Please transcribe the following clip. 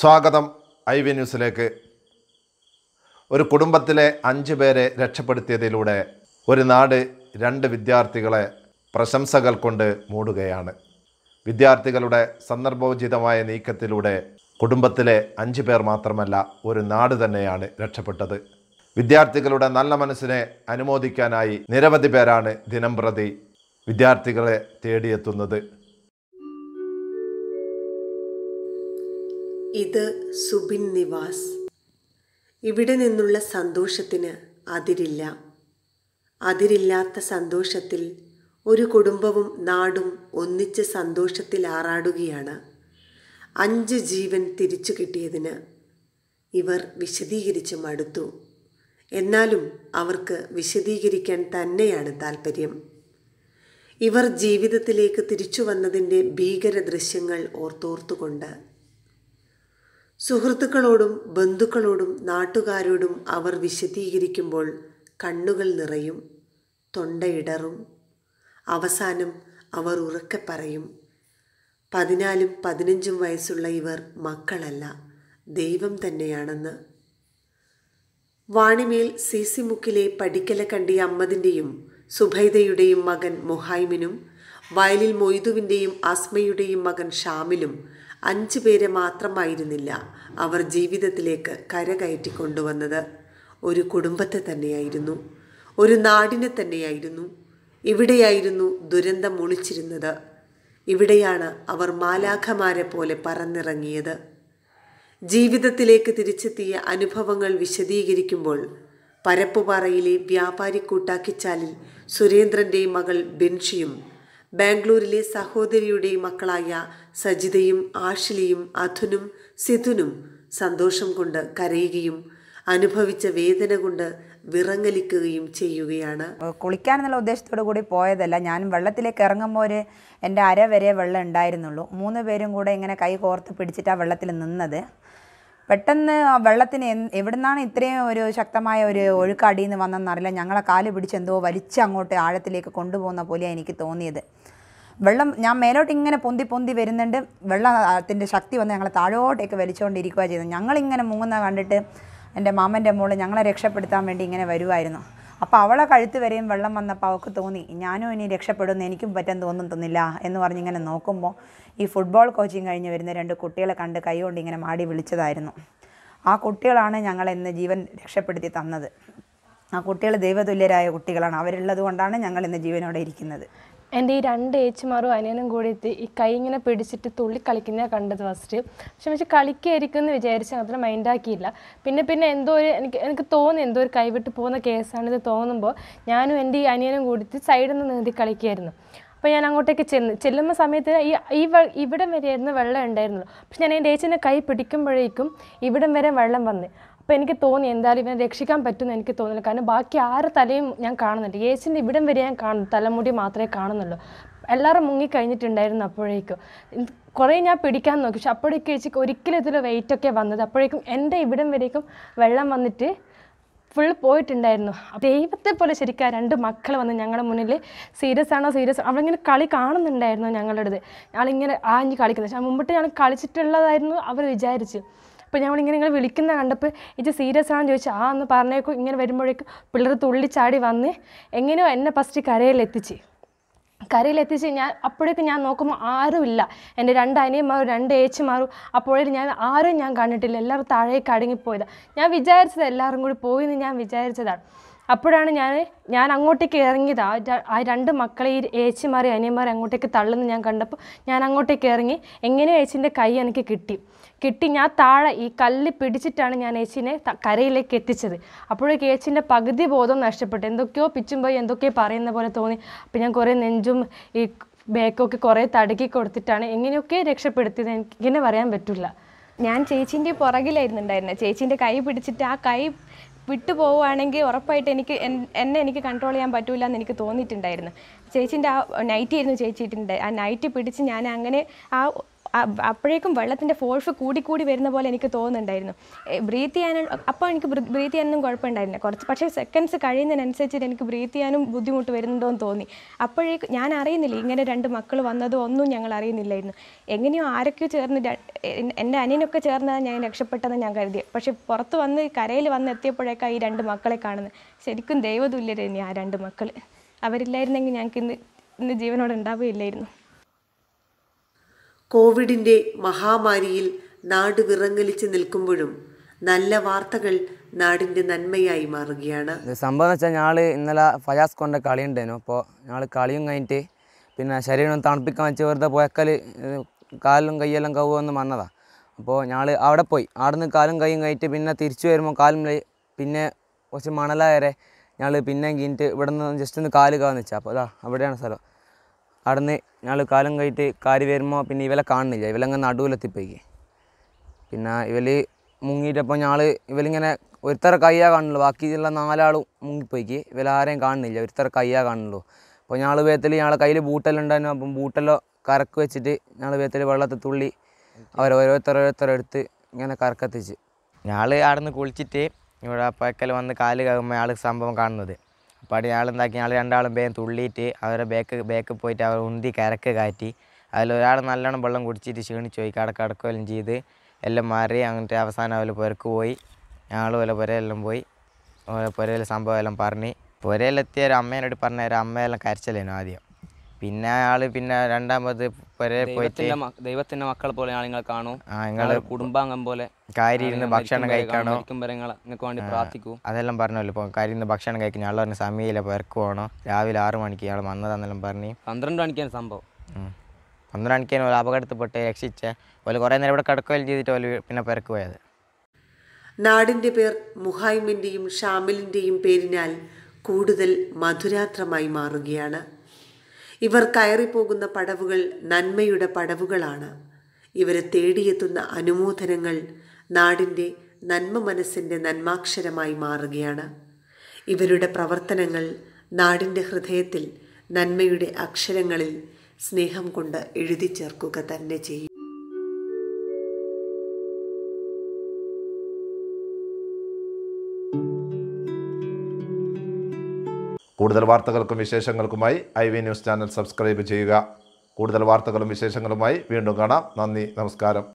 സ്വാഗതം I V ന്യൂസിലേക്ക് ഒരു കുടുംബത്തിലെ അഞ്ച് പേരെ രക്ഷപ്പെടുത്തിയതിലൂടെ ഒരു നാട് രണ്ട് വിദ്യാർത്ഥികളെ പ്രശംസകൾ കൊണ്ട് മൂടുകയാണ് വിദ്യാർത്ഥികളുടെ സന്ദർഭോചിതമായ നീക്കത്തിലൂടെ കുടുംബത്തിലെ അഞ്ച് പേർ മാത്രമല്ല ഒരു നാട് തന്നെയാണ് രക്ഷപ്പെട്ടത് വിദ്യാർത്ഥികളുടെ നല്ല മനസ്സിനെ അനുമോദിക്കാനായി നിരവധി പേരാണ് ദിനംപ്രതി വിദ്യാർത്ഥികളെ തേടിയെത്തുന്നത് ഇത് സുബിൻ നിവാസ് ഇവിടെ നിന്നുള്ള സന്തോഷത്തിന് അതിരില്ല അതിരില്ലാത്ത സന്തോഷത്തിൽ ഒരു കുടുംബവും നാടും ഒന്നിച്ച് സന്തോഷത്തിൽ ആറാടുകയാണ് അഞ്ച് ജീവൻ തിരിച്ചു കിട്ടിയതിന് ഇവർ വിശദീകരിച്ച് മടുത്തു എന്നാലും അവർക്ക് വിശദീകരിക്കാൻ തന്നെയാണ് താൽപ്പര്യം ഇവർ ജീവിതത്തിലേക്ക് തിരിച്ചു വന്നതിൻ്റെ ഭീകര ദൃശ്യങ്ങൾ ഓർത്തോർത്തുകൊണ്ട് സുഹൃത്തുക്കളോടും ബന്ധുക്കളോടും നാട്ടുകാരോടും അവർ വിശദീകരിക്കുമ്പോൾ കണ്ണുകൾ നിറയും തൊണ്ടയിടറും അവസാനം അവർ ഉറക്കെ പറയും പതിനാലും പതിനഞ്ചും വയസ്സുള്ള ഇവർ മക്കളല്ല ദൈവം തന്നെയാണെന്ന് വാണിമേൽ പടിക്കല കണ്ടി അമ്മതിൻ്റെയും സുബൈദയുടെയും മകൻ മൊഹൈമിനും വയലിൽ മൊയ്തുവിൻ്റെയും അസ്മയുടെയും മകൻ ഷാമിലും അഞ്ച് പേരെ മാത്രമായിരുന്നില്ല അവർ ജീവിതത്തിലേക്ക് കരകയറ്റി കൊണ്ടുവന്നത് ഒരു കുടുംബത്തെ തന്നെയായിരുന്നു ഒരു നാടിനെ തന്നെയായിരുന്നു ഇവിടെയായിരുന്നു ദുരന്തം ഒളിച്ചിരുന്നത് ഇവിടെയാണ് അവർ മാലാഖമാരെ പോലെ പറന്നിറങ്ങിയത് ജീവിതത്തിലേക്ക് തിരിച്ചെത്തിയ അനുഭവങ്ങൾ വിശദീകരിക്കുമ്പോൾ പരപ്പുപാറയിലെ വ്യാപാരി കൂട്ടാക്കിച്ചാലിൽ സുരേന്ദ്രൻ്റെ മകൾ ബെൻഷിയും ബാംഗ്ലൂരിലെ സഹോദരിയുടെ മക്കളായ സജിതയും ആഷിലിയും അധുനും സിധുനും സന്തോഷം കൊണ്ട് കരയുകയും അനുഭവിച്ച വേദന കൊണ്ട് വിറങ്ങലിക്കുകയും ചെയ്യുകയാണ് കുളിക്കാനെന്നുള്ള ഉദ്ദേശത്തോടു കൂടി പോയതല്ല ഞാൻ വെള്ളത്തിലേക്ക് ഇറങ്ങുമ്പോൾ എൻ്റെ അര വരെ വെള്ളം ഉണ്ടായിരുന്നുള്ളൂ മൂന്ന് പേരും കൂടെ ഇങ്ങനെ കൈ കോർത്ത് പിടിച്ചിട്ടാണ് വെള്ളത്തിൽ നിന്നത് പെട്ടെന്ന് ആ വെള്ളത്തിന് എവിടുന്നാണ് ഇത്രയും ഒരു ശക്തമായ ഒരു ഒഴുക്ക് അടിയിൽ നിന്ന് വന്നെന്നറിയില്ല ഞങ്ങളെ കാല് പിടിച്ച് എന്തോ വലിച്ച് അങ്ങോട്ട് ആഴത്തിലേക്ക് കൊണ്ടുപോകുന്ന പോലെയാണ് എനിക്ക് തോന്നിയത് വെള്ളം ഞാൻ മേലോട്ട് ഇങ്ങനെ പൊന്തി പൊന്തി വരുന്നുണ്ട് വെള്ളത്തിൻ്റെ ശക്തി വന്ന് ഞങ്ങളെ താഴോട്ടേക്ക് വലിച്ചുകൊണ്ടിരിക്കുക ചെയ്തത് ഞങ്ങളിങ്ങനെ മുങ്ങുന്ന കണ്ടിട്ട് എൻ്റെ മാമൻ്റെ മോള് ഞങ്ങളെ രക്ഷപ്പെടുത്താൻ വേണ്ടി ഇങ്ങനെ വരുമായിരുന്നു അപ്പോൾ അവളെ കഴുത്ത് വരെയും വെള്ളം വന്നപ്പോൾ അവൾക്ക് തോന്നി ഞാനും ഇനി രക്ഷപ്പെടുന്നു എനിക്കും പറ്റാൻ തോന്നുന്നില്ല എന്ന് പറഞ്ഞിങ്ങനെ നോക്കുമ്പോൾ ഈ ഫുട്ബോൾ കോച്ചിങ് കഴിഞ്ഞ് വരുന്ന രണ്ട് കുട്ടികളെ കണ്ട് കൈകൊണ്ട് ഇങ്ങനെ മാടി വിളിച്ചതായിരുന്നു ആ കുട്ടികളാണ് ഞങ്ങൾ ഇന്ന് ജീവൻ രക്ഷപ്പെടുത്തി തന്നത് ആ കുട്ടികൾ ദൈവതുല്യരായ കുട്ടികളാണ് അവരുള്ളത് കൊണ്ടാണ് ഞങ്ങൾ ഇന്ന് ജീവനോടെ ഇരിക്കുന്നത് എൻ്റെ ഈ രണ്ട് ഏച്ചിമാരും അനിയനും കൂടി എത്തി ഈ കൈ ഇങ്ങനെ പിടിച്ചിട്ട് തുള്ളി കളിക്കുന്ന കണ്ടത് ഫസ്റ്റ് പക്ഷെ പക്ഷെ കളിക്കായിരിക്കും എന്ന് വിചാരിച്ച് അത്ര മൈൻഡാക്കിയില്ല പിന്നെ പിന്നെ എന്തോ ഒരു എനിക്ക് എനിക്ക് തോന്നി എന്തോ ഒരു കൈവിട്ട് പോകുന്ന കേസാണിത് തോന്നുമ്പോൾ ഞാനും എൻ്റെ ഈ അനിയനും കൂടി സൈഡിൽ നിന്ന് നീന്തി കളിക്കുകയായിരുന്നു അപ്പോൾ ഞാൻ അങ്ങോട്ടേക്ക് ചെന്ന് ചെല്ലുന്ന സമയത്ത് ഈ ഈ ഇവിടം വരെയായിരുന്നു വെള്ളം ഉണ്ടായിരുന്നുള്ളൂ പക്ഷെ ഞാൻ എൻ്റെ ഏച്ചിൻ്റെ കൈ പിടിക്കുമ്പോഴേക്കും ഇവിടം വരെ വെള്ളം വന്ന് അപ്പം എനിക്ക് തോന്നി എന്തായാലും ഇവനെ രക്ഷിക്കാൻ പറ്റുമെന്ന് എനിക്ക് തോന്നില്ല കാരണം ബാക്കി ആരെ തലയും ഞാൻ കാണുന്നുണ്ട് യേശുവിൻ്റെ ഇവിടം വരെ ഞാൻ കാണും തലമുടി മാത്രമേ കാണുന്നുള്ളൂ എല്ലാവരും മുങ്ങിക്കഴിഞ്ഞിട്ടുണ്ടായിരുന്നു അപ്പോഴേക്കും കുറേ ഞാൻ പിടിക്കാൻ നോക്കി പക്ഷെ അപ്പോഴേക്കും ചേച്ചിക്ക് ഒരിക്കലും ഇതിൽ വെയിറ്റൊക്കെ വന്നത് അപ്പോഴേക്കും എൻ്റെ ഇവിടം വരേക്കും വെള്ളം വന്നിട്ട് ഫുൾ പോയിട്ടുണ്ടായിരുന്നു ദൈവത്തെ പോലെ ശരിക്കും രണ്ട് മക്കൾ വന്ന് ഞങ്ങളുടെ മുന്നിൽ സീരിയസ് ആണോ സീരിയസ് അവളിങ്ങനെ കളി കാണുന്നുണ്ടായിരുന്നു ഞങ്ങളുടെ അടുത്ത് ഞങ്ങളിങ്ങനെ ആഞ്ഞ് കളിക്കുന്നത് പക്ഷേ മുമ്പിട്ട് ഞങ്ങൾ കളിച്ചിട്ടുള്ളതായിരുന്നു അവർ വിചാരിച്ചു അപ്പോൾ ഞങ്ങളിങ്ങനെ ഇങ്ങനെ വിളിക്കുന്ന കണ്ടപ്പോൾ ഇത് സീരിയസ് ആണെന്ന് ചോദിച്ചു ആ എന്ന് പറഞ്ഞേക്കും ഇങ്ങനെ വരുമ്പോഴേക്കും പിള്ളേർ തുള്ളിച്ചാടി വന്ന് എങ്ങനെയോ എന്നെ ഫസ്റ്റ് കരയിലെത്തിച്ച് കരയിലെത്തിച്ച് ഞാൻ അപ്പോഴേക്ക് ഞാൻ നോക്കുമ്പോൾ ആരുമില്ല എൻ്റെ രണ്ട് അനിയന്മാരും രണ്ട് ഏച്ചിമാരും അപ്പോഴേക്കും ഞാൻ ആരും ഞാൻ കണ്ടിട്ടില്ല എല്ലാവരും താഴേക്ക് അടങ്ങിപ്പോയതാണ് ഞാൻ വിചാരിച്ചത് എല്ലാവരും കൂടി പോയി എന്ന് ഞാൻ വിചാരിച്ചതാണ് അപ്പോഴാണ് ഞാൻ ഞാൻ അങ്ങോട്ടേക്ക് ഇറങ്ങിയത് ആ ആ രണ്ട് മക്കളെ ഈ ഏച്ചിമാരെ അനിയന്മാരെ അങ്ങോട്ടേക്ക് തള്ളുന്ന ഞാൻ കണ്ടപ്പോൾ ഞാൻ അങ്ങോട്ടേക്ക് ഇറങ്ങി എങ്ങനെയോ ഏച്ചിൻ്റെ കൈ എനിക്ക് കിട്ടി കിട്ടി ഞാൻ താഴെ ഈ കല്ല് പിടിച്ചിട്ടാണ് ഞാൻ ഏച്ചിനെ കരയിലേക്ക് എത്തിച്ചത് അപ്പോഴേക്ക് ഏച്ചിൻ്റെ പകുതി ബോധം നഷ്ടപ്പെട്ടു എന്തൊക്കെയോ പിച്ചും പോയി എന്തൊക്കെയോ പറയുന്ന പോലെ തോന്നി അപ്പം ഞാൻ കുറേ നെഞ്ചും ഈ ബേക്കൊക്കെ കുറേ തടുക്കി കൊടുത്തിട്ടാണ് എങ്ങനെയൊക്കെ രക്ഷപ്പെടുത്തിയത് എനിക്ക് ഇങ്ങനെ പറയാൻ പറ്റില്ല ഞാൻ ചേച്ചീൻ്റെ പുറകിലായിരുന്നുണ്ടായിരുന്നത് ചേച്ചീൻ്റെ കൈ പിടിച്ചിട്ട് ആ കൈ വിട്ടുപോവുകയാണെങ്കിൽ ഉറപ്പായിട്ട് എനിക്ക് എന്നെ എനിക്ക് കൺട്രോൾ ചെയ്യാൻ പറ്റില്ല എന്ന് എനിക്ക് തോന്നിയിട്ടുണ്ടായിരുന്നു ചേച്ചിൻ്റെ ആ നൈറ്റി ആയിരുന്നു ചേച്ചിയിട്ടുണ്ട് ആ നൈറ്റി പിടിച്ച് ഞാൻ അങ്ങനെ ആ അപ്പോഴേക്കും വെള്ളത്തിൻ്റെ ഫോഴ്സ് കൂടിക്കൂടി വരുന്ന പോലെ എനിക്ക് തോന്നുന്നുണ്ടായിരുന്നു ബ്രീത്ത് ചെയ്യാനും അപ്പോൾ എനിക്ക് ബ്രീത്ത് ചെയ്യാനൊന്നും കുഴപ്പമുണ്ടായിരുന്നില്ല കുറച്ച് പക്ഷേ സെക്കൻഡ്സ് കഴിയുന്നതിനനുസരിച്ചിട്ട് എനിക്ക് ബ്രീത്ത് ചെയ്യാനും ബുദ്ധിമുട്ട് വരുന്നുണ്ടോ എന്ന് തോന്നി അപ്പോഴേക്കും ഞാൻ അറിയുന്നില്ല ഇങ്ങനെ രണ്ട് മക്കൾ വന്നതോ ഒന്നും ഞങ്ങൾ അറിയുന്നില്ലായിരുന്നു എങ്ങനെയോ ആരൊക്കെയോ ചേർന്ന് എൻ്റെ അനിയനൊക്കെ ചേർന്നതാണ് ഞാൻ രക്ഷപ്പെട്ടതെന്ന് ഞാൻ കരുതി പക്ഷേ പുറത്ത് വന്ന് കരയിൽ വന്ന് എത്തിയപ്പോഴേക്കാണ് ഈ രണ്ട് മക്കളെ കാണുന്നത് ശരിക്കും ദൈവതുല്യരായിരുന്നു ആ രണ്ട് മക്കൾ അവരില്ലായിരുന്നെങ്കിൽ ഞങ്ങൾക്ക് ഇന്ന് ഇന്ന് ജീവനോട് ഉണ്ടാവുകയില്ലായിരുന്നു കോവിഡിൻ്റെ മഹാമാരിയിൽ നാട് വിറങ്ങലിച്ച് നിൽക്കുമ്പോഴും നല്ല വാർത്തകൾ നാടിൻ്റെ നന്മയായി മാറുകയാണ് സംഭവം വെച്ചാൽ ഞങ്ങൾ ഇന്നലെ ഫയാസ് കൊണ്ട കളി ഉണ്ടായിരുന്നു അപ്പോൾ ഞങ്ങൾ കളിയും കഴിഞ്ഞിട്ട് പിന്നെ ശരീരം തണുപ്പിക്കാൻ വെച്ച് വെറുതെ പോയക്കൽ കാലും കൈയെല്ലാം കവുമെന്ന് വന്നതാണ് അപ്പോൾ ഞങ്ങൾ അവിടെ പോയി അവിടെ നിന്ന് കാലും കൈയും കഴിഞ്ഞിട്ട് പിന്നെ തിരിച്ചു വരുമ്പോൾ കാലും പിന്നെ കുറച്ച് മണലായ വരെ ഞങ്ങൾ പിന്നെ കഴിഞ്ഞിട്ട് ഇവിടെ നിന്ന് ജസ്റ്റ് ഒന്ന് കാല് കാവെന്ന് വെച്ചാൽ അപ്പോൾ അതാ അവിടെയാണ് സ്ഥലം അവിടുന്ന് ഞങ്ങൾ കാലം കഴിഞ്ഞിട്ട് കാരി വരുമ്പോൾ പിന്നെ ഇവലെ കാണുന്നില്ല ഇവലങ്ങനെ നടുവിലെത്തിപ്പോയി പിന്നെ ഇവൽ മുങ്ങിയിട്ടപ്പോൾ ഞങ്ങൾ ഇവലിങ്ങനെ ഒരുത്തരെ കയ്യാ കാണുള്ളൂ ബാക്കിയുള്ള നാലാളും മുങ്ങിപ്പോയിക്ക് ഇവലാരെയും കാണുന്നില്ല ഒരുത്തരെ കയ്യാ കാണുള്ളൂ അപ്പോൾ ഞങ്ങൾ വേത്തിൽ ഞങ്ങളെ കയ്യിൽ ഉണ്ടായിരുന്നു അപ്പം ബൂട്ടെല്ലാം കറക്ക് വെച്ചിട്ട് ഞങ്ങൾ വേത്തിൽ വെള്ളത്തിൽ തുള്ളി അവർ ഓരോരുത്തർ ഓരോരുത്തർ എടുത്ത് ഇങ്ങനെ കറക്കെത്തിച്ച് ഞങ്ങൾ അവിടെ നിന്ന് കുളിച്ചിട്ട് ഇവിടെ പക്കൽ വന്ന് കാല് കകുമ്പോൾ അയാൾ സംഭവം കാണുന്നത് അപ്പോൾ അയാൾ എന്താക്കി ഞങ്ങൾ രണ്ടാളും വേഗം തുള്ളിയിട്ട് അവരെ ബേക്ക് ബേക്ക് പോയിട്ട് അവർ ഉന്തി കരക്ക് കയറ്റി അതിലൊരാൾ നല്ലോണം വെള്ളം കുടിച്ചിട്ട് ക്ഷീണിച്ച് പോയി കടക്ക് അടക്കുകയെല്ലാം ചെയ്ത് എല്ലാം മാറി അങ്ങനത്തെ അവസാനം അവർ പുരക്ക് പോയി ഞങ്ങൾ പോലെ പുരയെല്ലാം പോയി പുരയിലെ സംഭവം എല്ലാം പറഞ്ഞ് പുരയിലെത്തിയ ഒരു അമ്മേനോട് പറഞ്ഞ ഒരു അമ്മയെല്ലാം കരച്ചലേനു ആദ്യം പിന്നെ ആള് പിന്നെ രണ്ടാമത് വരെ പോയിട്ട് ദൈവത്തിന്റെ മക്കളെ പോലെ ഞാൻ നിങ്ങളെ കാണും കുടുംബാംഗം പോലെ ഭക്ഷണം കഴിക്കണോ വരെ വേണ്ടി പ്രാർത്ഥിക്കൂ അതെല്ലാം പറഞ്ഞല്ലോ ഇപ്പോൾ കാര്യം ഭക്ഷണം കഴിക്കണം ഞങ്ങൾ പറഞ്ഞ സമയമില്ല പേർക്ക് രാവിലെ ആറു മണിക്ക് ഞങ്ങൾ വന്നതാന്നെല്ലാം പറഞ്ഞു പന്ത്രണ്ട് മണിക്കാണ് സംഭവം പന്ത്രണ്ട് മണിക്കാണ് ഒരു അപകടത്തിൽപ്പെട്ട് രക്ഷിച്ച ഓല് കുറേ നേരം ഇവിടെ കിടക്കുകയും ചെയ്തിട്ട് ഓല് പിന്നെ പുറക്ക് പോയത് നാടിന്റെ പേർ മുഹൈമിന്റെയും ഷാമിലിന്റെയും പേരിനാൽ കൂടുതൽ മധുരാത്രമായി മാറുകയാണ് ഇവർ കയറിപ്പോകുന്ന പടവുകൾ നന്മയുടെ പടവുകളാണ് ഇവരെ തേടിയെത്തുന്ന അനുമോദനങ്ങൾ നാടിൻ്റെ നന്മ മനസ്സിൻ്റെ നന്മാക്ഷരമായി മാറുകയാണ് ഇവരുടെ പ്രവർത്തനങ്ങൾ നാടിൻ്റെ ഹൃദയത്തിൽ നന്മയുടെ അക്ഷരങ്ങളിൽ സ്നേഹം കൊണ്ട് എഴുതി ചേർക്കുക തന്നെ ചെയ്യും കൂടുതൽ വാർത്തകൾക്കും വിശേഷങ്ങൾക്കുമായി I V news channel subscribe ചെയ്യുക കൂടുതൽ വാർത്തകളും വിശേഷങ്ങളുമായി വീണ്ടും കാണാം നന്ദി നമസ്കാരം